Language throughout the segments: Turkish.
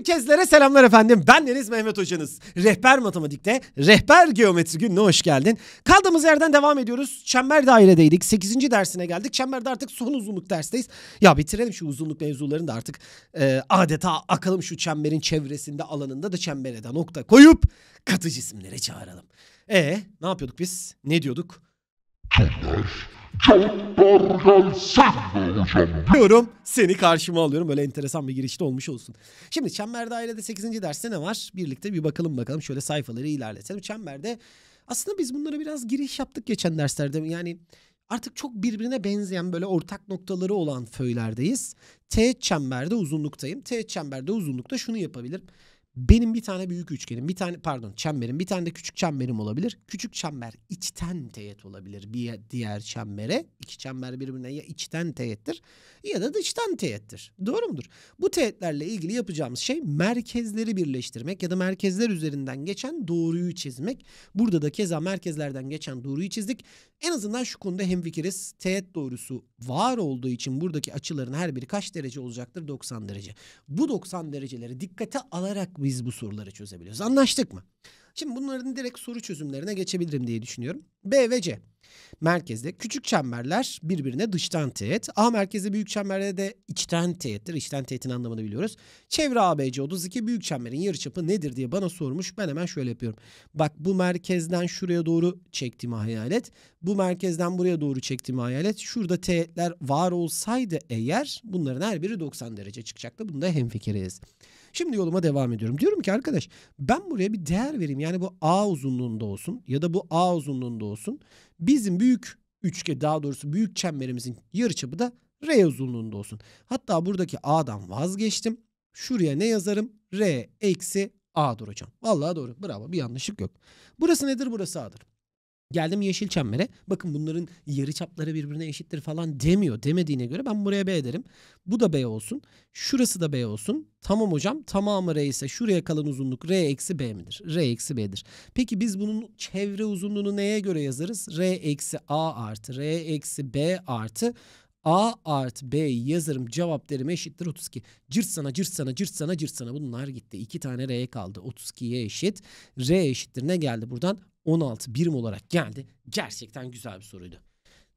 Herkeslere selamlar efendim. Ben Deniz Mehmet Hocanız. Rehber Matematik'te Rehber Geometri Günü'ne hoş geldin. Kaldığımız yerden devam ediyoruz. Çember dairedeydik. 8. dersine geldik. Çemberde artık son uzunluk dersteyiz. Ya bitirelim şu uzunluk mevzularını da artık e, adeta akalım şu çemberin çevresinde alanında da çembere de nokta koyup katı cisimlere çağıralım. E ne yapıyorduk biz? Ne diyorduk? Çember Çocuklar Diyorum seni karşıma alıyorum. Böyle enteresan bir girişte olmuş olsun. Şimdi çember dairede 8. derste ne var? Birlikte bir bakalım bakalım. Şöyle sayfaları ilerletelim. Çemberde aslında biz bunlara biraz giriş yaptık geçen derslerde. Yani artık çok birbirine benzeyen böyle ortak noktaları olan föylerdeyiz. T çemberde uzunluktayım. T çemberde uzunlukta şunu yapabilirim. Benim bir tane büyük üçgenim, bir tane pardon çemberim, bir tane de küçük çemberim olabilir. Küçük çember içten teğet olabilir bir diğer çembere. İki çember birbirine ya içten teğettir ya da dıştan teğettir. Doğru mudur? Bu teğetlerle ilgili yapacağımız şey merkezleri birleştirmek ya da merkezler üzerinden geçen doğruyu çizmek. Burada da keza merkezlerden geçen doğruyu çizdik. En azından şu konuda hemfikiriz. Teğet doğrusu var olduğu için buradaki açıların her biri kaç derece olacaktır? 90 derece. Bu 90 dereceleri dikkate alarak biz bu soruları çözebiliyoruz. Anlaştık mı? Şimdi bunların direkt soru çözümlerine geçebilirim diye düşünüyorum. B ve C. Merkezde küçük çemberler birbirine dıştan teğet. A merkezde büyük çemberde de içten teğettir. İçten teğetin anlamını biliyoruz. Çevre ABC 32 büyük çemberin yarıçapı nedir diye bana sormuş. Ben hemen şöyle yapıyorum. Bak bu merkezden şuraya doğru çektiğimi hayal et. Bu merkezden buraya doğru çektiğimi hayal et. Şurada teğetler var olsaydı eğer bunların her biri 90 derece çıkacaktı. Bunda hemfikiriz. Şimdi yoluma devam ediyorum. Diyorum ki arkadaş ben buraya bir değer vereyim. Yani bu A uzunluğunda olsun ya da bu A uzunluğunda olsun. Bizim büyük üçge daha doğrusu büyük çemberimizin yarıçapı da R uzunluğunda olsun. Hatta buradaki A'dan vazgeçtim. Şuraya ne yazarım? R eksi A'dır hocam. Vallahi doğru. Bravo. Bir yanlışlık yok. Burası nedir? Burası A'dır. Geldim yeşil çembere. Bakın bunların yarı çapları birbirine eşittir falan demiyor. Demediğine göre ben buraya B derim. Bu da B olsun. Şurası da B olsun. Tamam hocam. Tamamı R ise şuraya kalan uzunluk R eksi B midir? R eksi B'dir. Peki biz bunun çevre uzunluğunu neye göre yazarız? R eksi A artı R eksi B artı A art B yazarım cevap derim eşittir 32. Cırt sana cırt sana cırt sana cırt sana bunlar gitti. iki tane R kaldı. 32'ye eşit. R eşittir ne geldi buradan? 16 birim olarak geldi. Gerçekten güzel bir soruydu.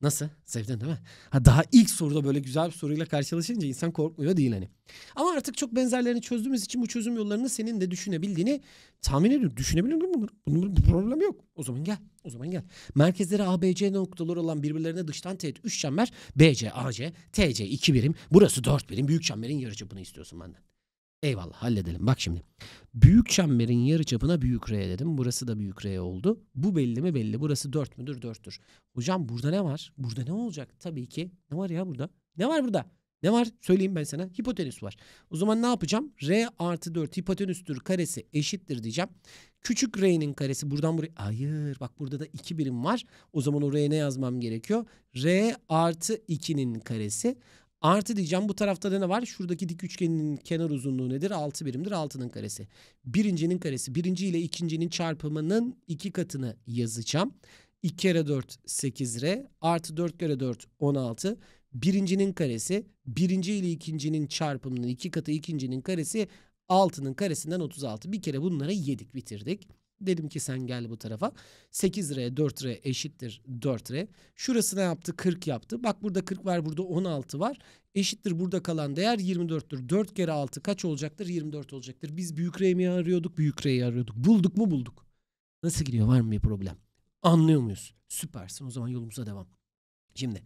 Nasıl? Sevdin değil mi? Ha daha ilk soruda böyle güzel bir soruyla karşılaşınca insan korkmuyor değil hani. Ama artık çok benzerlerini çözdüğümüz için bu çözüm yollarını senin de düşünebildiğini tahmin ediyorum. Düşünebilir miyim? bunları? Bunun bir problem yok. O zaman gel. O zaman gel. Merkezleri ABC noktaları olan birbirlerine dıştan teğet 3 çember. BC, AC, TC 2 birim. Burası 4 birim. Büyük çemberin yarıçapını istiyorsun benden. Eyvallah halledelim. Bak şimdi. Büyük çemberin yarı çapına büyük R dedim. Burası da büyük R oldu. Bu belli mi belli. Burası 4 müdür? 4'tür. Hocam burada ne var? Burada ne olacak? Tabii ki. Ne var ya burada? Ne var burada? Ne var? Söyleyeyim ben sana. Hipotenüs var. O zaman ne yapacağım? R artı 4 hipotenüstür karesi eşittir diyeceğim. Küçük R'nin karesi buradan buraya. Hayır bak burada da 2 birim var. O zaman oraya ne yazmam gerekiyor? R artı 2'nin karesi Artı diyeceğim bu tarafta da ne var? Şuradaki dik üçgenin kenar uzunluğu nedir? 6 birimdir. 6'nın karesi. Birincinin karesi. Birinci ile ikincinin çarpımının iki katını yazacağım. 2 kere 4 8 re. artı 4 kere 4 16. Birincinin karesi birinci ile ikincinin çarpımının iki katı ikincinin karesi 6'nın karesinden 36. Bir kere bunları yedik bitirdik. Dedim ki sen gel bu tarafa. 8 liraya 4 liraya eşittir 4 liraya. Şurası ne yaptı? 40 yaptı. Bak burada 40 var burada 16 var. Eşittir burada kalan değer 24'tür. 4 kere 6 kaç olacaktır? 24 olacaktır. Biz büyük R'yi mi arıyorduk? Büyük R'yi arıyorduk. Bulduk mu bulduk. Nasıl gidiyor? Var mı bir problem? Anlıyor muyuz? Süpersin. O zaman yolumuza devam. Şimdi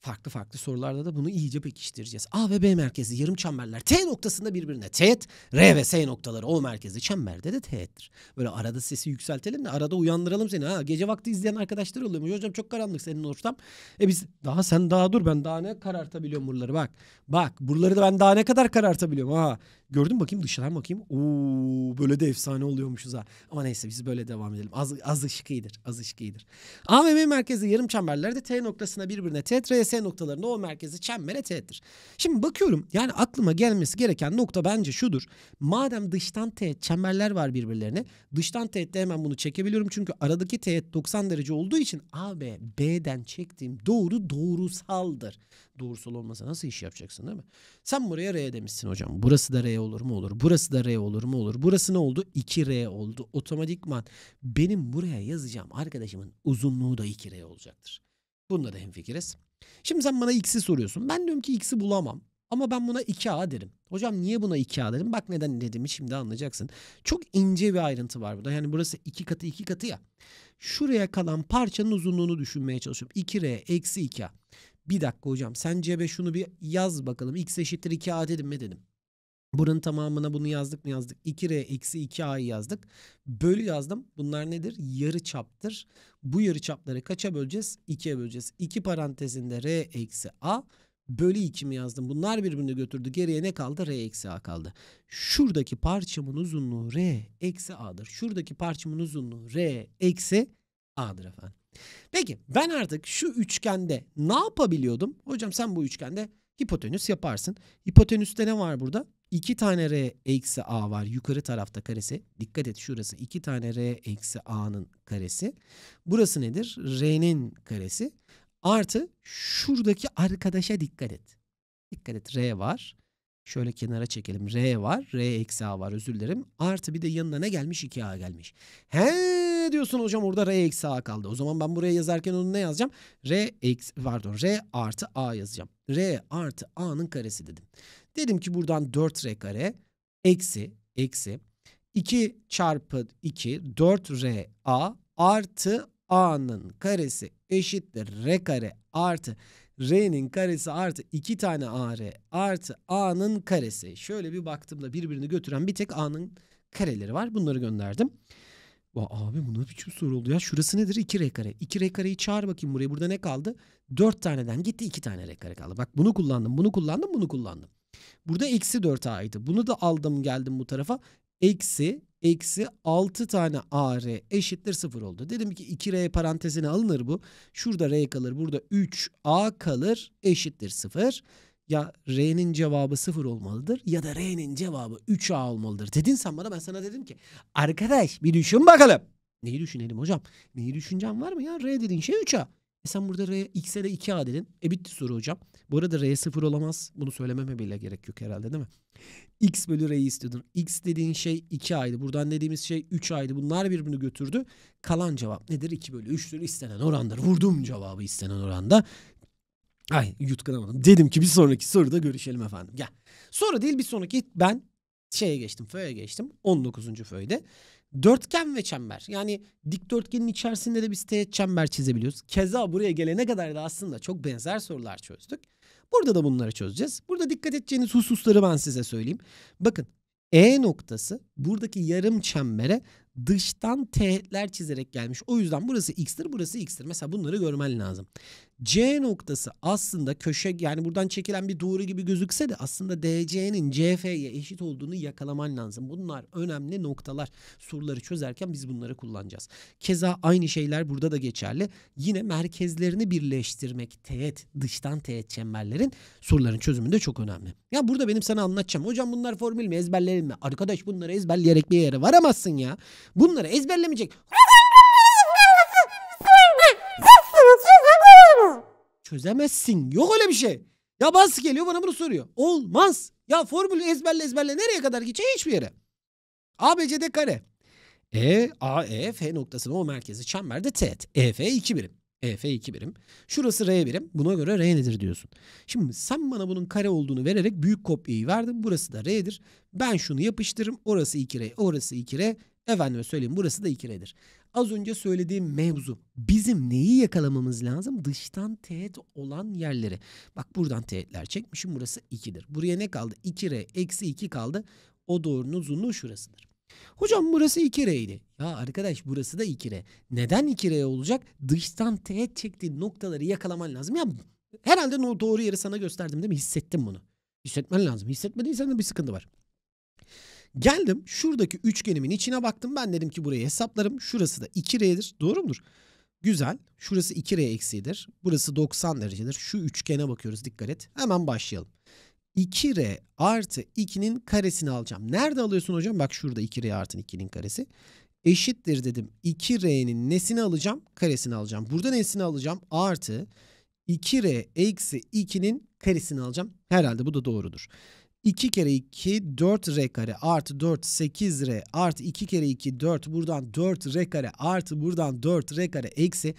farklı farklı sorularda da bunu iyice pekiştireceğiz. A ve B merkezi yarım çemberler T noktasında birbirine teğet, R ve S noktaları O merkezi çemberde de teğettir. Böyle arada sesi yükseltelim de arada uyandıralım seni. Ha gece vakti izleyen arkadaşlar oluyor mu? Hocam çok karanlık senin ortam. E biz daha sen daha dur ben daha ne karartabiliyorum buraları bak. Bak buraları da ben daha ne kadar karartabiliyorum ha. Gördün bakayım dışarıdan bakayım. Oo böyle de efsane oluyormuşuz ha. Ama neyse biz böyle devam edelim. Az, az ışık iyidir. Az ışık iyidir. A ve B merkezi yarım çemberlerde T noktasına birbirine teğet, R S noktalarında o merkezi çembere T'dir. Şimdi bakıyorum yani aklıma gelmesi gereken nokta bence şudur. Madem dıştan teğet çemberler var birbirlerine dıştan teğette hemen bunu çekebiliyorum. Çünkü aradaki teğet 90 derece olduğu için AB B'den çektiğim doğru doğrusaldır. Doğrusal olmasa nasıl iş yapacaksın değil mi? Sen buraya R demişsin hocam. Burası da R olur mu olur? Burası da R olur mu olur? Burası ne oldu? 2R oldu. Otomatikman benim buraya yazacağım arkadaşımın uzunluğu da 2R olacaktır. Bunda da hemfikiriz. Şimdi sen bana x'i soruyorsun. Ben diyorum ki x'i bulamam. Ama ben buna 2A derim. Hocam niye buna 2A derim? Bak neden dediğimi şimdi anlayacaksın. Çok ince bir ayrıntı var burada. Yani burası 2 katı 2 katı ya. Şuraya kalan parçanın uzunluğunu düşünmeye çalışıyorum. 2R eksi 2A. Bir dakika hocam sen cebe şunu bir yaz bakalım. X eşittir 2A dedim mi dedim. Buranın tamamına bunu yazdık mı yazdık. 2R eksi 2A'yı yazdık. Bölü yazdım. Bunlar nedir? Yarı çaptır. Bu yarı çapları kaça böleceğiz? 2'ye böleceğiz. 2 parantezinde R eksi A bölü 2 mi yazdım? Bunlar birbirini götürdü. Geriye ne kaldı? R eksi A kaldı. Şuradaki parçamın uzunluğu R eksi A'dır. Şuradaki parçamın uzunluğu R eksi A'dır efendim. Peki ben artık şu üçgende ne yapabiliyordum? Hocam sen bu üçgende hipotenüs yaparsın. Hipotenüste ne var burada? 2 tane r eksi a var yukarı tarafta karesi. Dikkat et şurası 2 tane r eksi a'nın karesi. Burası nedir? r'nin karesi. Artı şuradaki arkadaşa dikkat et. Dikkat et r var. Şöyle kenara çekelim. R var. R eksi A var özür dilerim. Artı bir de yanına ne gelmiş? 2A gelmiş. He diyorsun hocam orada R eksi A kaldı. O zaman ben buraya yazarken onu ne yazacağım? R eksi pardon R artı A yazacağım. R artı A'nın karesi dedim. Dedim ki buradan 4R kare eksi eksi 2 çarpı 2 4R A artı A'nın karesi eşittir R kare artı R'nin karesi artı 2 tane AR artı A'nın karesi. Şöyle bir baktığımda birbirini götüren bir tek A'nın kareleri var. Bunları gönderdim. Va abi bu ne biçim soru oldu ya? Şurası nedir? 2 R kare. 2 R kareyi çağır bakayım buraya. Burada ne kaldı? 4 taneden gitti 2 tane R kare kaldı. Bak bunu kullandım, bunu kullandım, bunu kullandım. Burada eksi 4A'ydı. Bunu da aldım geldim bu tarafa. Eksi eksi 6 tane AR eşittir 0 oldu. Dedim ki 2R parantezine alınır bu. Şurada R kalır. Burada 3A kalır eşittir 0. Ya R'nin cevabı 0 olmalıdır ya da R'nin cevabı 3A olmalıdır. Dedin sen bana ben sana dedim ki arkadaş bir düşün bakalım. Neyi düşünelim hocam? Neyi düşüneceğim var mı ya? R dediğin şey 3A. E sen burada R, X'e de 2A dedin. E bitti soru hocam. Bu arada R sıfır olamaz. Bunu söylememe bile gerek yok herhalde değil mi? X bölü R'yi istiyordun. X dediğin şey 2A'ydı. Buradan dediğimiz şey 3A'ydı. Bunlar birbirini götürdü. Kalan cevap nedir? 2 bölü 3'tür istenen orandır. Vurdum cevabı istenen oranda. Ay yutkunamadım. Dedim ki bir sonraki soruda görüşelim efendim. Gel. Soru değil bir sonraki ben şeye geçtim. Föye geçtim. 19. föyde. Dörtgen ve çember. Yani dikdörtgenin içerisinde de biz teğet çember çizebiliyoruz. Keza buraya gelene kadar da aslında çok benzer sorular çözdük. Burada da bunları çözeceğiz. Burada dikkat edeceğiniz hususları ben size söyleyeyim. Bakın E noktası buradaki yarım çembere dıştan teğetler çizerek gelmiş. O yüzden burası x'tir, burası x'tir. Mesela bunları görmen lazım. C noktası aslında köşe yani buradan çekilen bir doğru gibi gözükse de aslında DC'nin CF'ye eşit olduğunu yakalaman lazım. Bunlar önemli noktalar. Soruları çözerken biz bunları kullanacağız. Keza aynı şeyler burada da geçerli. Yine merkezlerini birleştirmek teğet, dıştan teğet çemberlerin soruların çözümünde çok önemli. Ya burada benim sana anlatacağım. Hocam bunlar formül mü ezberleyelim mi? Arkadaş bunları ezberleyerek bir yere varamazsın ya. Bunları ezberlemeyecek. çözemezsin. Yok öyle bir şey. Ya bazı geliyor bana bunu soruyor. Olmaz. Ya formülü ezberle ezberle nereye kadar gidecek hiçbir yere. A, B, C ABCD kare. E, A, E, F noktasının o merkezi çemberde teğet. E, e, F 2 birim. E, F 2 birim. Şurası R birim. Buna göre R nedir diyorsun. Şimdi sen bana bunun kare olduğunu vererek büyük kopyayı verdin. Burası da R'dir. Ben şunu yapıştırırım. Orası 2R, orası 2R. Efendime söyleyeyim burası da ikiledir. Az önce söylediğim mevzu bizim neyi yakalamamız lazım? Dıştan teğet olan yerleri. Bak buradan teğetler çekmişim burası 2'dir. Buraya ne kaldı? 2R eksi 2 kaldı. O doğrunun uzunluğu şurasıdır. Hocam burası 2R idi. Ya arkadaş burası da 2R. Neden 2R olacak? Dıştan teğet çektiği noktaları yakalaman lazım. Ya herhalde doğru yeri sana gösterdim değil mi? Hissettim bunu. Hissetmen lazım. Hissetmediysen de bir sıkıntı var. Geldim şuradaki üçgenimin içine baktım. Ben dedim ki burayı hesaplarım. Şurası da 2R'dir. Doğru mudur? Güzel. Şurası 2R eksiğidir. Burası 90 derecedir. Şu üçgene bakıyoruz dikkat et. Hemen başlayalım. 2R artı 2'nin karesini alacağım. Nerede alıyorsun hocam? Bak şurada 2R artı 2'nin karesi. Eşittir dedim. 2R'nin nesini alacağım? Karesini alacağım. Burada nesini alacağım? Artı 2R eksi 2'nin karesini alacağım. Herhalde bu da doğrudur. 2 kere 2 4R kare artı 4 8R artı 2 kere 2 4 buradan 4R kare artı buradan 4R kare eksi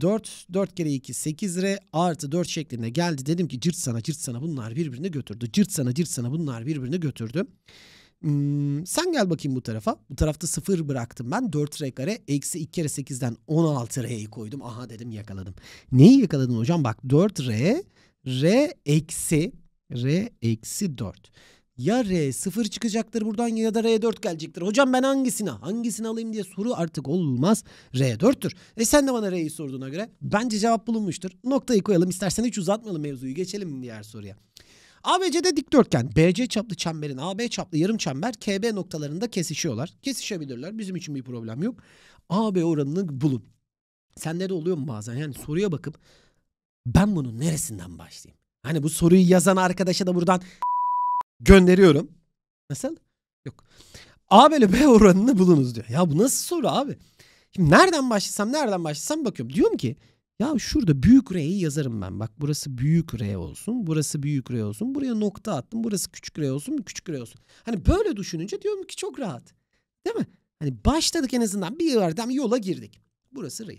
4 4 kere 2 8R artı 4 şeklinde geldi. Dedim ki cırt sana cırt sana bunlar birbirini götürdü. Cırt sana cırt sana bunlar birbirini götürdü. Hmm, sen gel bakayım bu tarafa. Bu tarafta 0 bıraktım ben. 4R kare eksi 2 kere 8'den 16R'yi koydum. Aha dedim yakaladım. Neyi yakaladın hocam? Bak 4R R eksi R eksi 4. Ya R 0 çıkacaktır buradan ya da R 4 gelecektir. Hocam ben hangisini hangisini alayım diye soru artık olmaz. R 4'tür. E sen de bana R'yi sorduğuna göre bence cevap bulunmuştur. Noktayı koyalım istersen hiç uzatmayalım mevzuyu geçelim diğer soruya. ABC'de dikdörtgen, BC çaplı çemberin AB çaplı yarım çember KB noktalarında kesişiyorlar. Kesişebilirler. Bizim için bir problem yok. AB oranını bulun. Sende de oluyor mu bazen? Yani soruya bakıp ben bunun neresinden başlayayım? Hani bu soruyu yazan arkadaşa da buradan gönderiyorum. Nasıl? Yok. A bölü B oranını bulunuz diyor. Ya bu nasıl soru abi? Şimdi nereden başlasam nereden başlasam bakıyorum. Diyorum ki ya şurada büyük R'yi yazarım ben. Bak burası büyük R olsun. Burası büyük R olsun. Buraya nokta attım. Burası küçük R olsun. Küçük R olsun. Hani böyle düşününce diyorum ki çok rahat. Değil mi? Hani başladık en azından bir yerden yola girdik. Burası R.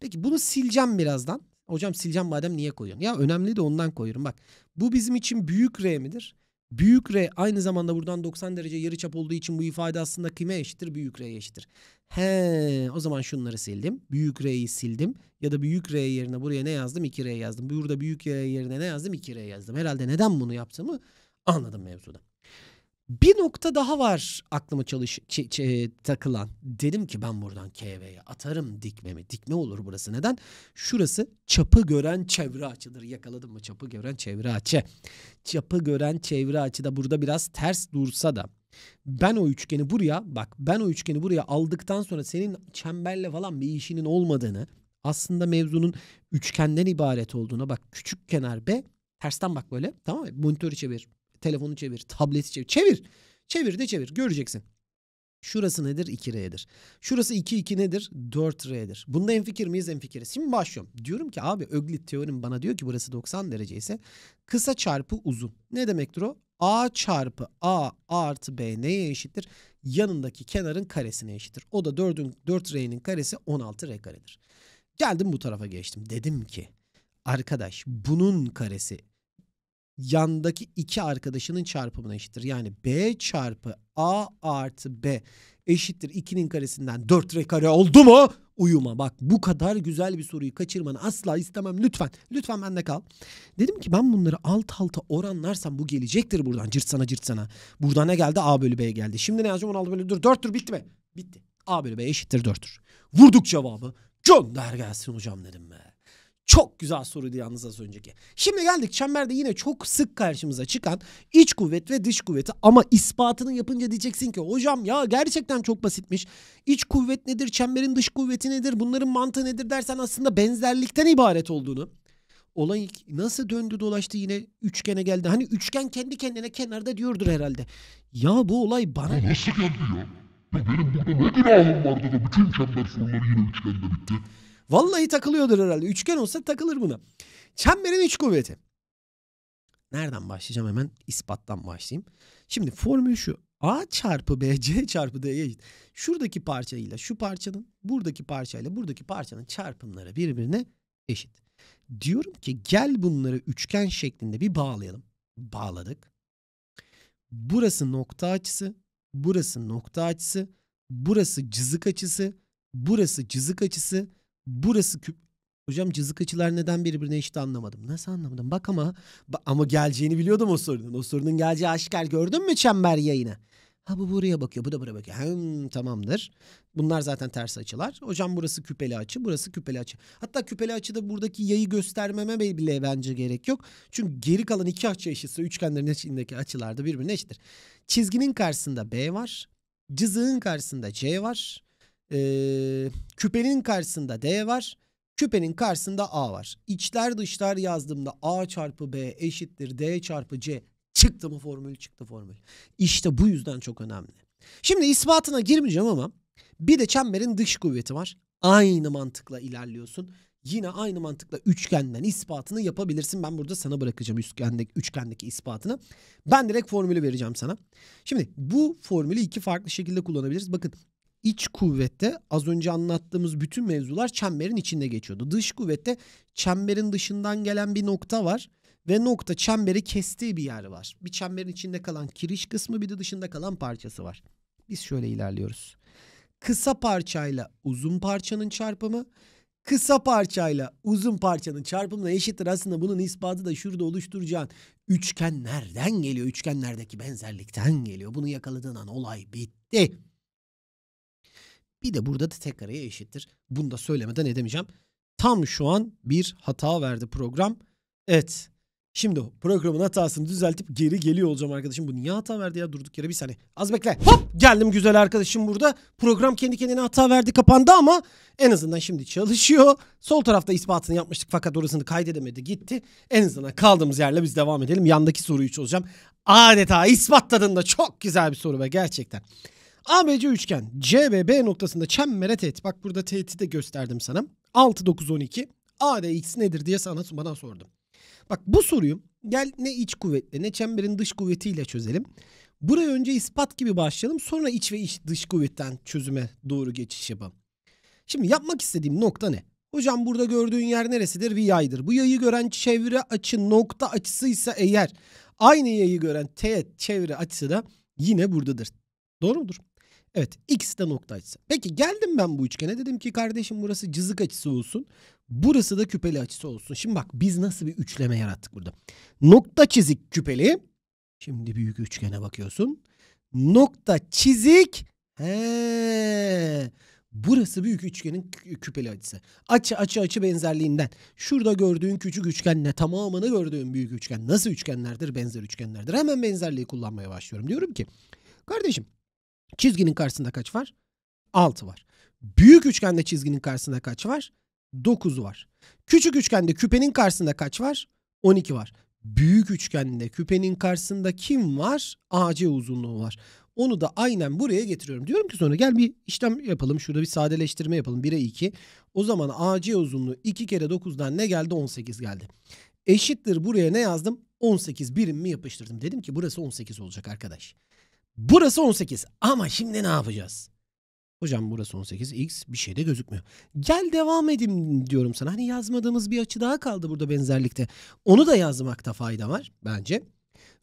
Peki bunu sileceğim birazdan. Hocam sileceğim madem niye koyuyorsun? Ya önemli de ondan koyuyorum. Bak bu bizim için büyük R midir? Büyük R aynı zamanda buradan 90 derece yarı çap olduğu için bu ifade aslında kime eşittir? Büyük R'ye eşittir. He, o zaman şunları sildim. Büyük R'yi sildim ya da büyük R yerine buraya ne yazdım? 2R yazdım. Burada büyük R yerine ne yazdım? 2R yazdım. Herhalde neden bunu yaptığımı anladım mevzuda. Bir nokta daha var aklıma çalış e, takılan. Dedim ki ben buradan KV'ye atarım dikmemi. Dikme olur burası. Neden? Şurası çapı gören çevre açıdır. Yakaladım mı çapı gören çevre açı. Çapı gören çevre açı da burada biraz ters dursa da ben o üçgeni buraya bak ben o üçgeni buraya aldıktan sonra senin çemberle falan bir işinin olmadığını aslında mevzunun üçgenden ibaret olduğuna bak küçük kenar B tersten bak böyle tamam mı? Monitörü çevir telefonu çevir, tableti çevir. Çevir. Çevir de çevir. Göreceksin. Şurası nedir? 2R'dir. Şurası 2 2 nedir? 4R'dir. Bunda enfikir miyiz? Enfikiriz. Şimdi başlıyorum. Diyorum ki abi Öglit teorim bana diyor ki burası 90 derece ise kısa çarpı uzun. Ne demektir o? A çarpı A artı B neye eşittir? Yanındaki kenarın karesine eşittir. O da 4'ün 4R'nin karesi 16R karedir. Geldim bu tarafa geçtim. Dedim ki arkadaş bunun karesi yandaki iki arkadaşının çarpımına eşittir. Yani B çarpı A artı B eşittir 2'nin karesinden 4 kare oldu mu? Uyuma bak bu kadar güzel bir soruyu kaçırmanı asla istemem lütfen. Lütfen bende kal. Dedim ki ben bunları alt alta oranlarsam bu gelecektir buradan cırt sana cırt sana. burada ne geldi? A bölü B geldi. Şimdi ne yazacağım 16 bölü 4'tür bitti mi? Bitti. A bölü B eşittir 4'tür. Vurduk cevabı. Gönder gelsin hocam dedim ben çok güzel soruydu yalnız az önceki. Şimdi geldik çemberde yine çok sık karşımıza çıkan iç kuvvet ve dış kuvveti ama ispatını yapınca diyeceksin ki hocam ya gerçekten çok basitmiş. İç kuvvet nedir, çemberin dış kuvveti nedir, bunların mantığı nedir dersen aslında benzerlikten ibaret olduğunu. Olay nasıl döndü dolaştı yine üçgene geldi. Hani üçgen kendi kendine kenarda diyordur herhalde. Ya bu olay bana... Ya nasıl geldi ya? Ya benim burada ne günahım vardı da bütün çember soruları yine üçgende bitti. Vallahi takılıyordur herhalde. Üçgen olsa takılır buna. Çemberin üç kuvveti. Nereden başlayacağım hemen? ispattan başlayayım. Şimdi formül şu. A çarpı B, C çarpı D'ye eşit. Şuradaki parçayla şu parçanın, buradaki parçayla buradaki parçanın çarpımları birbirine eşit. Diyorum ki gel bunları üçgen şeklinde bir bağlayalım. Bağladık. Burası nokta açısı, burası nokta açısı, burası cızık açısı, burası cızık açısı, burası küp. Hocam cızık açılar neden birbirine eşit anlamadım. Nasıl anlamadım? Bak ama ama geleceğini biliyordum o sorunun. O sorunun geleceği aşikar gördün mü çember yayını? Ha bu buraya bakıyor, bu da buraya bakıyor. Hem tamamdır. Bunlar zaten ters açılar. Hocam burası küpeli açı, burası küpeli açı. Hatta küpeli açıda buradaki yayı göstermeme bile bence gerek yok. Çünkü geri kalan iki açı eşitse üçgenlerin içindeki açılar da birbirine eşittir. Çizginin karşısında B var. Cızığın karşısında C var e, küpenin karşısında D var. Küpenin karşısında A var. İçler dışlar yazdığımda A çarpı B eşittir D çarpı C. Çıktı mı formül çıktı formül. İşte bu yüzden çok önemli. Şimdi ispatına girmeyeceğim ama bir de çemberin dış kuvveti var. Aynı mantıkla ilerliyorsun. Yine aynı mantıkla üçgenden ispatını yapabilirsin. Ben burada sana bırakacağım üçgendeki, üçgendeki ispatını. Ben direkt formülü vereceğim sana. Şimdi bu formülü iki farklı şekilde kullanabiliriz. Bakın iç kuvvette az önce anlattığımız bütün mevzular çemberin içinde geçiyordu. Dış kuvvette çemberin dışından gelen bir nokta var ve nokta çemberi kestiği bir yer var. Bir çemberin içinde kalan kiriş kısmı bir de dışında kalan parçası var. Biz şöyle ilerliyoruz. Kısa parçayla uzun parçanın çarpımı kısa parçayla uzun parçanın çarpımına eşittir. Aslında bunun ispatı da şurada oluşturacağın üçgen nereden geliyor. Üçgenlerdeki benzerlikten geliyor. Bunu yakaladığın an olay bitti. Bir de burada da tek araya eşittir. Bunu da söylemeden edemeyeceğim. Tam şu an bir hata verdi program. Evet. Şimdi programın hatasını düzeltip geri geliyor olacağım arkadaşım. Bu niye hata verdi ya durduk yere bir saniye. Az bekle. Hop geldim güzel arkadaşım burada. Program kendi kendine hata verdi kapandı ama en azından şimdi çalışıyor. Sol tarafta ispatını yapmıştık fakat orasını kaydedemedi gitti. En azından kaldığımız yerle biz devam edelim. Yandaki soruyu çözeceğim. Adeta ispatladın da çok güzel bir soru be gerçekten. ABC üçgen C ve B noktasında çembere teğet. Bak burada teğeti de gösterdim sana. 6, 9, 12. A ve X nedir diye sana bana sordum. Bak bu soruyu gel ne iç kuvvetle ne çemberin dış kuvvetiyle çözelim. Buraya önce ispat gibi başlayalım. Sonra iç ve iç dış kuvvetten çözüme doğru geçiş yapalım. Şimdi yapmak istediğim nokta ne? Hocam burada gördüğün yer neresidir? Bir yaydır. Bu yayı gören çevre açı nokta açısıysa eğer aynı yayı gören teğet çevre açısı da yine buradadır. Doğru mudur? Evet x de nokta açısı. Peki geldim ben bu üçgene dedim ki kardeşim burası cızık açısı olsun. Burası da küpeli açısı olsun. Şimdi bak biz nasıl bir üçleme yarattık burada. Nokta çizik küpeli. Şimdi büyük üçgene bakıyorsun. Nokta çizik. He. Burası büyük üçgenin küpeli açısı. Açı açı açı benzerliğinden. Şurada gördüğün küçük üçgenle tamamını gördüğün büyük üçgen nasıl üçgenlerdir? Benzer üçgenlerdir. Hemen benzerliği kullanmaya başlıyorum. Diyorum ki kardeşim Çizginin karşısında kaç var? 6 var. Büyük üçgende çizginin karşısında kaç var? 9 var. Küçük üçgende küpenin karşısında kaç var? 12 var. Büyük üçgende küpenin karşısında kim var? AC uzunluğu var. Onu da aynen buraya getiriyorum. Diyorum ki sonra gel bir işlem yapalım. Şurada bir sadeleştirme yapalım. 1'e 2. O zaman AC uzunluğu 2 kere 9'dan ne geldi? 18 geldi. Eşittir buraya ne yazdım? 18 birim mi yapıştırdım. Dedim ki burası 18 olacak arkadaş. Burası 18 ama şimdi ne yapacağız? Hocam burası 18 x bir şey de gözükmüyor. Gel devam edin diyorum sana. Hani yazmadığımız bir açı daha kaldı burada benzerlikte. Onu da yazmakta fayda var bence.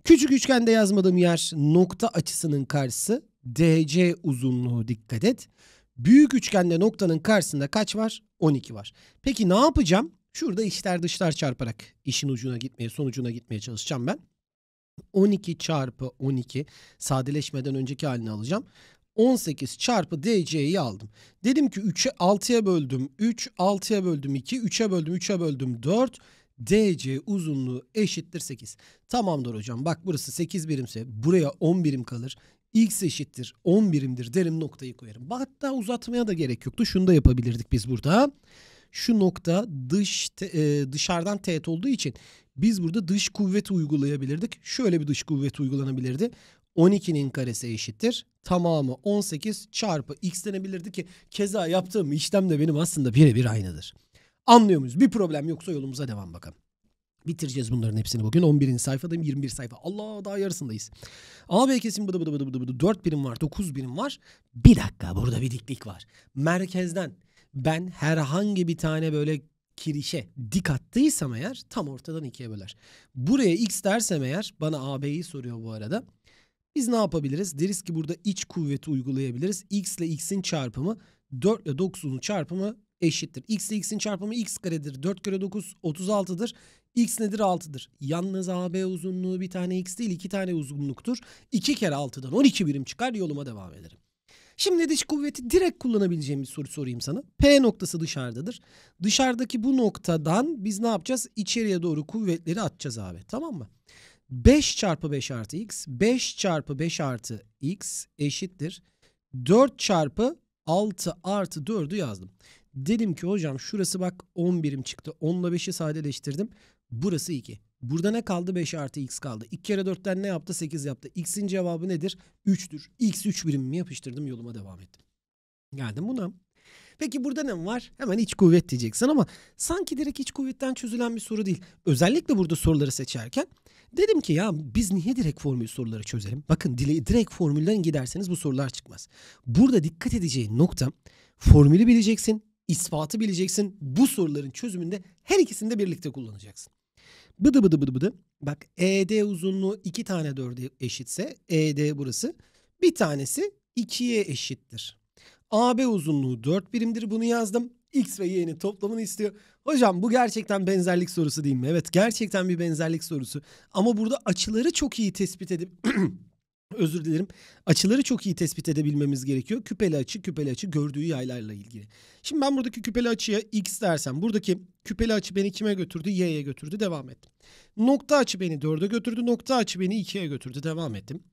Küçük üçgende yazmadığım yer nokta açısının karşısı DC uzunluğu dikkat et. Büyük üçgende noktanın karşısında kaç var? 12 var. Peki ne yapacağım? Şurada işler dışlar çarparak işin ucuna gitmeye, sonucuna gitmeye çalışacağım ben. 12 çarpı 12 sadeleşmeden önceki halini alacağım. 18 çarpı DC'yi aldım. Dedim ki 3'e 6'ya böldüm 3, 6'ya böldüm 2, 3'e böldüm 3'e böldüm 4. DC uzunluğu eşittir 8. Tamamdır hocam bak burası 8 birimse buraya 10 birim kalır. X eşittir 10 birimdir derim noktayı koyarım. Hatta uzatmaya da gerek yoktu. Şunu da yapabilirdik biz burada şu nokta dış te, e, dışarıdan teğet olduğu için biz burada dış kuvvet uygulayabilirdik. Şöyle bir dış kuvvet uygulanabilirdi. 12'nin karesi eşittir. Tamamı 18 çarpı x denebilirdi ki keza yaptığım işlem de benim aslında birebir aynıdır. Anlıyor muyuz? Bir problem yoksa yolumuza devam bakalım. Bitireceğiz bunların hepsini bugün. 11. sayfadayım. 21 sayfa. Allah daha yarısındayız. A, B kesim bıdı bıdı bıdı bıdı bıdı. 4 birim var. 9 birim var. Bir dakika burada bir diklik var. Merkezden ben herhangi bir tane böyle kirişe dik attıysam eğer tam ortadan ikiye böler. Buraya x dersem eğer bana AB'yi soruyor bu arada. Biz ne yapabiliriz? Deriz ki burada iç kuvveti uygulayabiliriz. x ile x'in çarpımı 4 ile 9'un çarpımı eşittir. x ile x'in çarpımı x karedir. 4 kare 9 36'dır. x nedir? 6'dır. Yalnız AB uzunluğu bir tane x değil iki tane uzunluktur. 2 kere 6'dan 12 birim çıkar yoluma devam ederim. Şimdi dış kuvveti direkt kullanabileceğim bir soru sorayım sana. P noktası dışarıdadır. Dışarıdaki bu noktadan biz ne yapacağız? İçeriye doğru kuvvetleri atacağız abi. Tamam mı? 5 çarpı 5 artı x. 5 çarpı 5 artı x eşittir. 4 çarpı 6 artı 4'ü yazdım. Dedim ki hocam şurası bak 11'im çıktı. 10 ile 5'i sadeleştirdim. Burası 2. Burada ne kaldı? 5 artı x kaldı. 2 kere 4'ten ne yaptı? 8 yaptı. X'in cevabı nedir? 3'tür. X 3 birimimi yapıştırdım yoluma devam ettim. Geldim buna. Peki burada ne var? Hemen iç kuvvet diyeceksin ama sanki direkt iç kuvvetten çözülen bir soru değil. Özellikle burada soruları seçerken dedim ki ya biz niye direkt formül soruları çözelim? Bakın direkt formülden giderseniz bu sorular çıkmaz. Burada dikkat edeceğin nokta formülü bileceksin, ispatı bileceksin. Bu soruların çözümünde her ikisini de birlikte kullanacaksın. Bıdı bıdı bıdı bıdı. Bak ED uzunluğu 2 tane 4'e eşitse ED burası. Bir tanesi 2'ye eşittir. AB uzunluğu 4 birimdir. Bunu yazdım. X ve Y'nin toplamını istiyor. Hocam bu gerçekten benzerlik sorusu değil mi? Evet gerçekten bir benzerlik sorusu. Ama burada açıları çok iyi tespit edip özür dilerim. Açıları çok iyi tespit edebilmemiz gerekiyor. Küpeli açı, küpeli açı gördüğü yaylarla ilgili. Şimdi ben buradaki küpeli açıya x dersem buradaki küpeli açı beni kime götürdü? Y'ye götürdü. Devam ettim. Nokta açı beni 4'e götürdü. Nokta açı beni 2'ye götürdü. Devam ettim.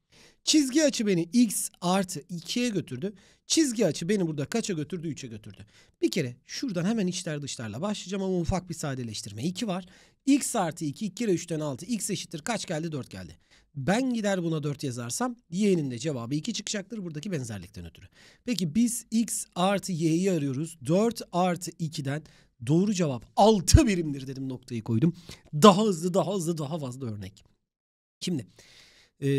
Çizgi açı beni x artı 2'ye götürdü. Çizgi açı beni burada kaça götürdü? 3'e götürdü. Bir kere şuradan hemen içler dışlarla başlayacağım ama ufak bir sadeleştirme. 2 var. x artı 2, 2 kere 3'ten 6. x eşittir kaç geldi? 4 geldi. Ben gider buna 4 yazarsam y'nin de cevabı 2 çıkacaktır buradaki benzerlikten ötürü. Peki biz x artı y'yi arıyoruz. 4 artı 2'den doğru cevap 6 birimdir dedim noktayı koydum. Daha hızlı daha hızlı daha fazla örnek. Şimdi e,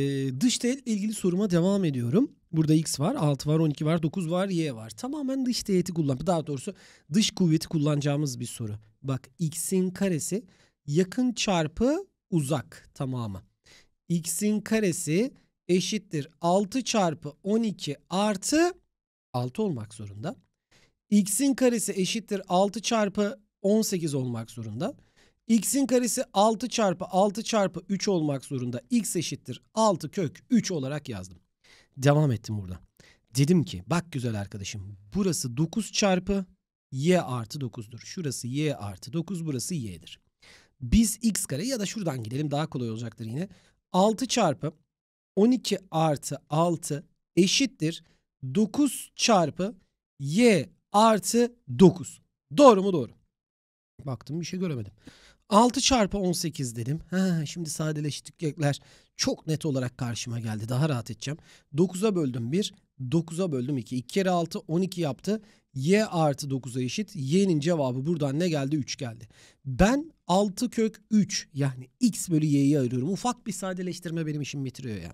dış teğetle ilgili soruma devam ediyorum. Burada X var, 6 var, 12 var, 9 var, Y var. Tamamen dış teğeti kullan. Daha doğrusu dış kuvveti kullanacağımız bir soru. Bak X'in karesi yakın çarpı uzak tamamı. X'in karesi eşittir 6 çarpı 12 artı 6 olmak zorunda. X'in karesi eşittir 6 çarpı 18 olmak zorunda x'in karesi 6 çarpı 6 çarpı 3 olmak zorunda. x eşittir 6 kök 3 olarak yazdım. Devam ettim burada. Dedim ki bak güzel arkadaşım burası 9 çarpı y artı 9'dur. Şurası y artı 9 burası y'dir. Biz x kare ya da şuradan gidelim daha kolay olacaktır yine. 6 çarpı 12 artı 6 eşittir 9 çarpı y artı 9. Doğru mu doğru? Baktım bir şey göremedim. 6 çarpı 18 dedim. Ha, şimdi sadeleştikler çok net olarak karşıma geldi. Daha rahat edeceğim. 9'a böldüm 1, 9'a böldüm 2. 2 kere 6 12 yaptı. Y artı 9'a eşit. Y'nin cevabı buradan ne geldi? 3 geldi. Ben 6 kök 3 yani x bölü y'yi ayırıyorum. Ufak bir sadeleştirme benim işimi bitiriyor ya.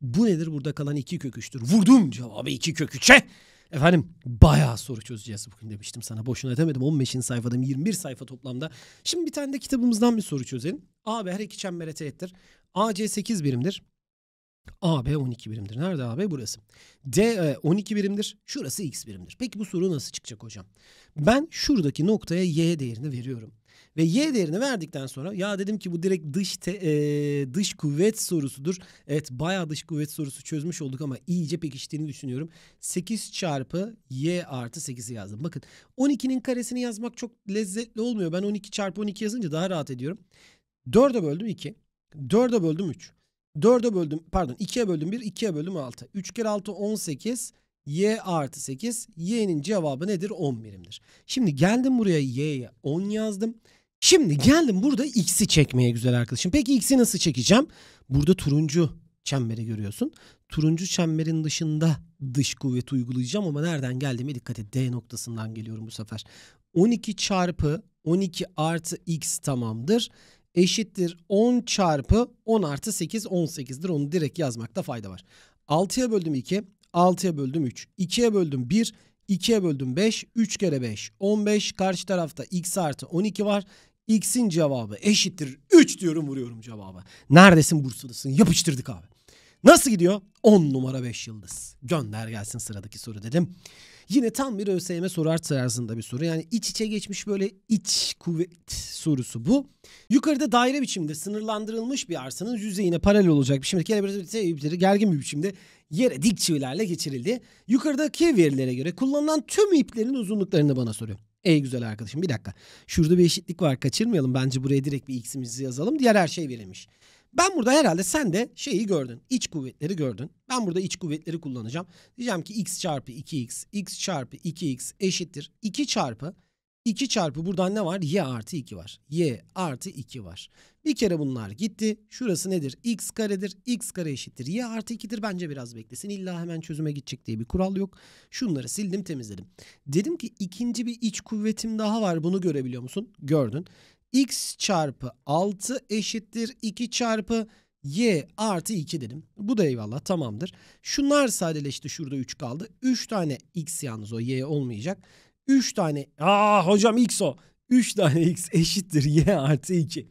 Bu nedir? Burada kalan 2 kök 3'tür. Vurdum cevabı 2 kök 3'e. Efendim bayağı soru çözeceğiz bugün demiştim sana. Boşuna demedim 15. sayfada 21 sayfa toplamda. Şimdi bir tane de kitabımızdan bir soru çözelim. A ve her iki çembere teğettir. AC 8 birimdir. AB 12 birimdir. Nerede AB? Burası. D 12 e, birimdir. Şurası X birimdir. Peki bu soru nasıl çıkacak hocam? Ben şuradaki noktaya Y değerini veriyorum. Ve y değerini verdikten sonra ya dedim ki bu direkt dış te, e, dış kuvvet sorusudur. Evet bayağı dış kuvvet sorusu çözmüş olduk ama iyice pekiştiğini düşünüyorum. 8 çarpı y artı 8'i yazdım. Bakın 12'nin karesini yazmak çok lezzetli olmuyor. Ben 12 çarpı 12 yazınca daha rahat ediyorum. 4'e böldüm 2. 4'e böldüm 3. 4'e böldüm pardon 2'ye böldüm 1 2'ye böldüm 6. 3 kere 6 18 y artı 8 y'nin cevabı nedir 10 birimdir. Şimdi geldim buraya y'ye 10 yazdım. Şimdi geldim burada x'i çekmeye güzel arkadaşım. Peki x'i nasıl çekeceğim? Burada turuncu çemberi görüyorsun. Turuncu çemberin dışında dış kuvvet uygulayacağım ama nereden geldiğime dikkat et. D noktasından geliyorum bu sefer. 12 çarpı 12 artı x tamamdır eşittir 10 çarpı 10 artı 8 18'dir. Onu direkt yazmakta fayda var. 6'ya böldüm 2, 6'ya böldüm 3, 2'ye böldüm 1, 2'ye böldüm 5, 3 kere 5, 15. Karşı tarafta x artı 12 var. X'in cevabı eşittir 3 diyorum vuruyorum cevabı. Neredesin Bursalısın? Yapıştırdık abi. Nasıl gidiyor? 10 numara 5 yıldız. Gönder gelsin sıradaki soru dedim. Yine tam bir ÖSYM sorar tarzında bir soru. Yani iç içe geçmiş böyle iç kuvvet sorusu bu. Yukarıda daire biçimde sınırlandırılmış bir arsanın yüzeyine paralel olacak bir şimdiki elebrite şey, gergin bir biçimde yere dik çivilerle geçirildi. Yukarıdaki verilere göre kullanılan tüm iplerin uzunluklarını bana soruyor. Ey güzel arkadaşım bir dakika. Şurada bir eşitlik var kaçırmayalım. Bence buraya direkt bir x'imizi yazalım. Diğer her şey verilmiş. Ben burada herhalde sen de şeyi gördün. İç kuvvetleri gördün. Ben burada iç kuvvetleri kullanacağım. Diyeceğim ki x çarpı 2x, x çarpı 2x eşittir. 2 çarpı 2 çarpı buradan ne var? Y artı 2 var. Y artı 2 var. Bir kere bunlar gitti. Şurası nedir? X karedir. X kare eşittir. Y artı 2'dir. Bence biraz beklesin. İlla hemen çözüme gidecek diye bir kural yok. Şunları sildim temizledim. Dedim ki ikinci bir iç kuvvetim daha var. Bunu görebiliyor musun? Gördün x çarpı 6 eşittir 2 çarpı y artı 2 dedim. Bu da eyvallah tamamdır. Şunlar sadeleşti şurada 3 kaldı. 3 tane x yalnız o y olmayacak. 3 tane aa hocam x o. 3 tane x eşittir y artı 2.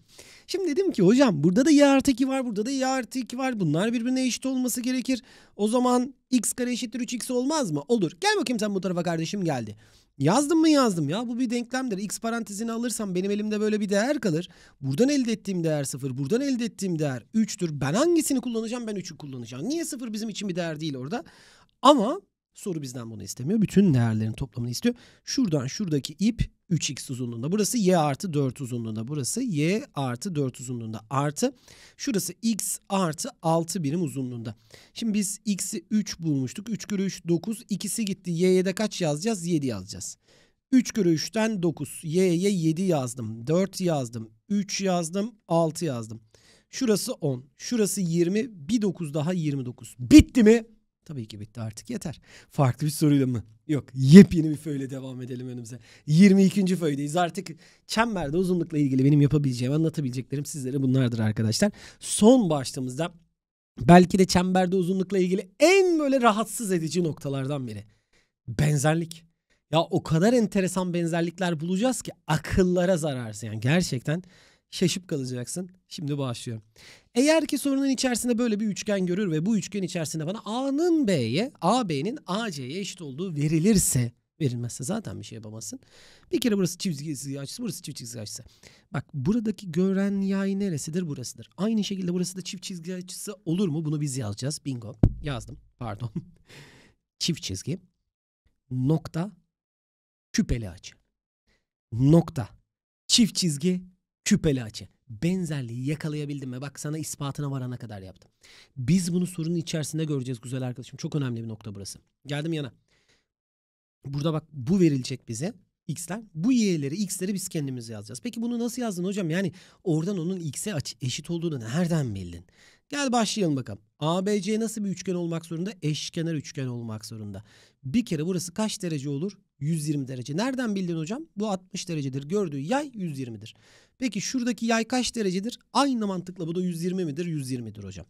Şimdi dedim ki hocam burada da y artı 2 var burada da y artı 2 var. Bunlar birbirine eşit olması gerekir. O zaman x kare eşittir 3x olmaz mı? Olur. Gel bakayım sen bu tarafa kardeşim geldi. Yazdım mı yazdım ya bu bir denklemdir. X parantezini alırsam benim elimde böyle bir değer kalır. Buradan elde ettiğim değer sıfır, buradan elde ettiğim değer üçtür. Ben hangisini kullanacağım? Ben üçü kullanacağım. Niye sıfır bizim için bir değer değil orada? Ama Soru bizden bunu istemiyor. Bütün değerlerin toplamını istiyor. Şuradan şuradaki ip 3x uzunluğunda. Burası y artı 4 uzunluğunda. Burası y artı 4 uzunluğunda. Artı şurası x artı 6 birim uzunluğunda. Şimdi biz x'i 3 bulmuştuk. 3 kere 3 9. ikisi gitti. Y'ye de kaç yazacağız? 7 yazacağız. 3 kere 3'ten 9. Y'ye 7 yazdım. 4 yazdım. 3 yazdım. 6 yazdım. Şurası 10. Şurası 20. Bir 9 daha 29. Bitti mi? Tabii ki bitti artık yeter. Farklı bir soruyla mı? Yok yepyeni bir föyle devam edelim önümüze. 22. föydeyiz artık çemberde uzunlukla ilgili benim yapabileceğim anlatabileceklerim sizlere bunlardır arkadaşlar. Son başlığımızda belki de çemberde uzunlukla ilgili en böyle rahatsız edici noktalardan biri. Benzerlik. Ya o kadar enteresan benzerlikler bulacağız ki akıllara zararsın. Yani gerçekten şaşıp kalacaksın. Şimdi başlıyorum. Eğer ki sorunun içerisinde böyle bir üçgen görür ve bu üçgen içerisinde bana A'nın B'ye, a b'nin a c'ye eşit olduğu verilirse verilmezse zaten bir şey yapamazsın. Bir kere burası çift çizgi açısı, burası çift çizgi açısı. Bak buradaki gören yay neresidir? Burasıdır. Aynı şekilde burası da çift çizgi açısı olur mu? Bunu biz yazacağız. Bingo. Yazdım. Pardon. çift çizgi. Nokta. Küpeli açı. Nokta. Çift çizgi. Küpeli açı benzerliği yakalayabildim mi? Bak sana ispatına varana kadar yaptım. Biz bunu sorunun içerisinde göreceğiz güzel arkadaşım. Çok önemli bir nokta burası. Geldim yana. Burada bak bu verilecek bize. X'ler. Bu Y'leri, X'leri biz kendimiz yazacağız. Peki bunu nasıl yazdın hocam? Yani oradan onun X'e eşit olduğunu nereden bildin? Gel başlayalım bakalım. ABC nasıl bir üçgen olmak zorunda? Eşkenar üçgen olmak zorunda. Bir kere burası kaç derece olur? 120 derece. Nereden bildin hocam? Bu 60 derecedir. Gördüğü yay 120'dir. Peki şuradaki yay kaç derecedir? Aynı mantıkla bu da 120 midir? 120'dir hocam.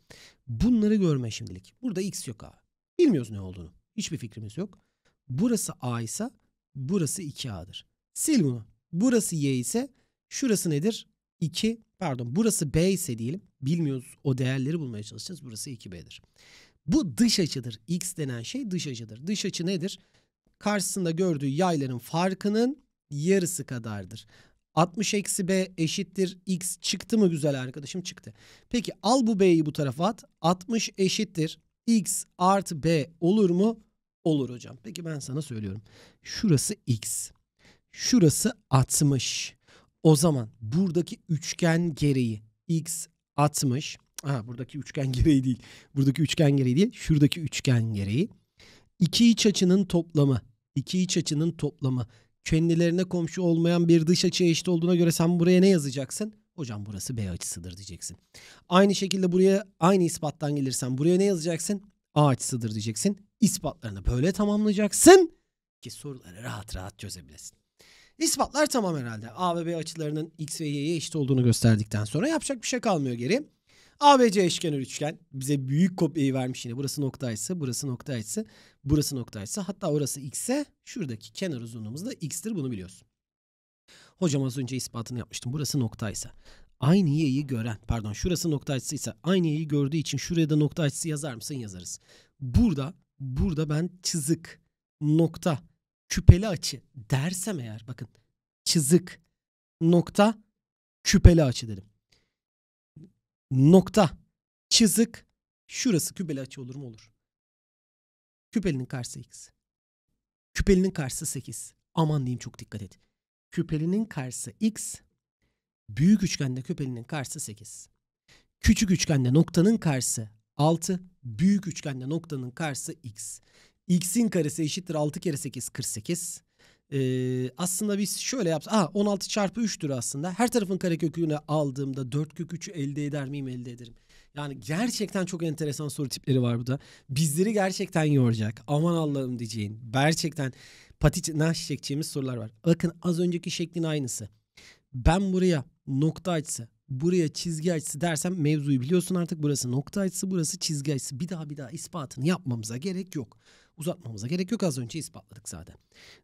Bunları görme şimdilik. Burada x yok abi. Bilmiyoruz ne olduğunu. Hiçbir fikrimiz yok. Burası a ise burası 2a'dır. Sil bunu. Burası y ise şurası nedir? 2 pardon burası b ise diyelim bilmiyoruz o değerleri bulmaya çalışacağız. Burası 2b'dir. Bu dış açıdır. X denen şey dış açıdır. Dış açı nedir? Karşısında gördüğü yayların farkının yarısı kadardır. 60 eksi b eşittir x çıktı mı güzel arkadaşım? Çıktı. Peki al bu b'yi bu tarafa at. 60 eşittir x artı b olur mu? Olur hocam. Peki ben sana söylüyorum. Şurası x. Şurası 60. O zaman buradaki üçgen gereği x 60. Ha buradaki üçgen gereği değil. Buradaki üçgen gereği değil. Şuradaki üçgen gereği. İki iç açının toplamı. İki iç açının toplamı kendilerine komşu olmayan bir dış açı eşit olduğuna göre sen buraya ne yazacaksın? Hocam burası B açısıdır diyeceksin. Aynı şekilde buraya aynı ispattan gelirsen buraya ne yazacaksın? A açısıdır diyeceksin. İspatlarını böyle tamamlayacaksın ki soruları rahat rahat çözebilesin. İspatlar tamam herhalde. A ve B açılarının x ve y'ye eşit olduğunu gösterdikten sonra yapacak bir şey kalmıyor geri. ABC eşkenar üçgen bize büyük kopyayı vermiş yine. Burası noktaysa, burası noktaysa, burası noktaysa hatta orası x'e şuradaki kenar uzunluğumuz da x'tir bunu biliyorsun. Hocam az önce ispatını yapmıştım. Burası noktaysa aynı y'yi gören pardon şurası nokta açısıysa aynı y'yi gördüğü için şuraya da nokta açısı yazar mısın yazarız. Burada burada ben çizik nokta küpeli açı dersem eğer bakın çizik nokta küpeli açı dedim nokta, çizik, şurası küpeli açı olur mu? Olur. Küpelinin karşısı x. Küpelinin karşısı 8. Aman diyeyim çok dikkat et. Küpelinin karşısı x. Büyük üçgende küpelinin karşısı 8. Küçük üçgende noktanın karşısı 6. Büyük üçgende noktanın karşısı x. x'in karesi eşittir 6 kere 8 48. Ee, aslında biz şöyle yapsak. Aha 16 çarpı 3'tür aslında. Her tarafın karekökünü aldığımda 4 kök 3'ü elde eder miyim elde ederim. Yani gerçekten çok enteresan soru tipleri var burada. Bizleri gerçekten yoracak. Aman Allah'ım diyeceğin. Gerçekten patiç naş çekeceğimiz sorular var. Bakın az önceki şeklin aynısı. Ben buraya nokta açısı, buraya çizgi açısı dersem mevzuyu biliyorsun artık. Burası nokta açısı, burası çizgi açısı. Bir daha bir daha ispatını yapmamıza gerek yok. Uzatmamıza gerek yok az önce ispatladık zaten.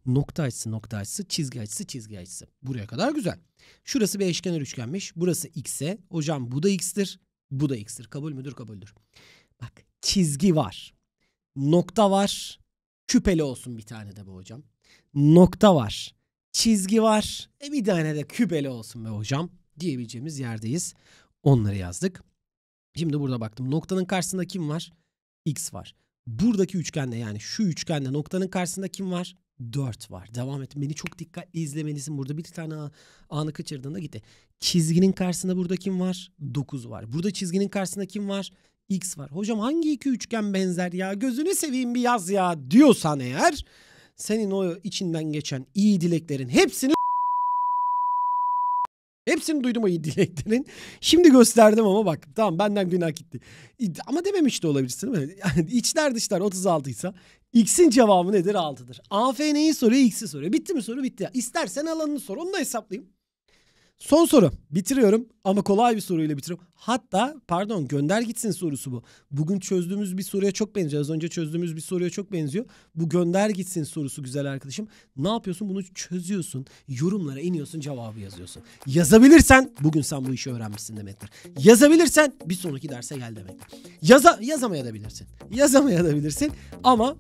Nokta açısı nokta açısı çizgi açısı çizgi açısı. Buraya kadar güzel. Şurası bir eşkenar üçgenmiş. Burası x'e. Hocam bu da x'tir. Bu da x'tir. Kabul müdür kabuldür. Bak çizgi var. Nokta var. Küpeli olsun bir tane de bu hocam. Nokta var. Çizgi var. E bir tane de küpeli olsun be hocam diyebileceğimiz yerdeyiz. Onları yazdık. Şimdi burada baktım. Noktanın karşısında kim var? X var. Buradaki üçgende yani şu üçgende noktanın karşısında kim var? 4 var. Devam et. Beni çok dikkatli izlemelisin. Burada bir tane anı kaçırdığında gitti. Çizginin karşısında burada kim var? 9 var. Burada çizginin karşısında kim var? X var. Hocam hangi iki üçgen benzer ya? Gözünü seveyim bir yaz ya diyorsan eğer senin o içinden geçen iyi dileklerin hepsini hepsini duydum o dileklerin. Şimdi gösterdim ama bak tamam benden günah gitti. Ama dememiş de olabilirsin değil mi? Yani içler dışlar 36 ise X'in cevabı nedir? 6'dır. AF neyi soruyor? X'i soruyor. Bitti mi soru? Bitti. İstersen alanını sor. Onu da hesaplayayım. Son soru. Bitiriyorum ama kolay bir soruyla bitiriyorum. Hatta pardon gönder gitsin sorusu bu. Bugün çözdüğümüz bir soruya çok benziyor. Az önce çözdüğümüz bir soruya çok benziyor. Bu gönder gitsin sorusu güzel arkadaşım. Ne yapıyorsun? Bunu çözüyorsun. Yorumlara iniyorsun cevabı yazıyorsun. Yazabilirsen bugün sen bu işi öğrenmişsin demektir. Yazabilirsen bir sonraki derse gel demektir. Yaza, yazamayabilirsin. Yazamayabilirsin ama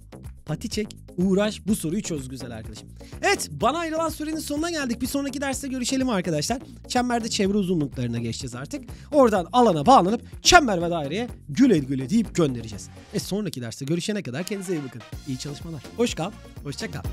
pati çek, uğraş bu soruyu çöz güzel arkadaşım. Evet bana ayrılan sürenin sonuna geldik. Bir sonraki derste görüşelim arkadaşlar. Çemberde çevre uzunluklarına geçeceğiz artık. Oradan alana bağlanıp çember ve daireye güle güle deyip göndereceğiz. E sonraki derste görüşene kadar kendinize iyi bakın. İyi çalışmalar. Hoş kal, hoşça kal.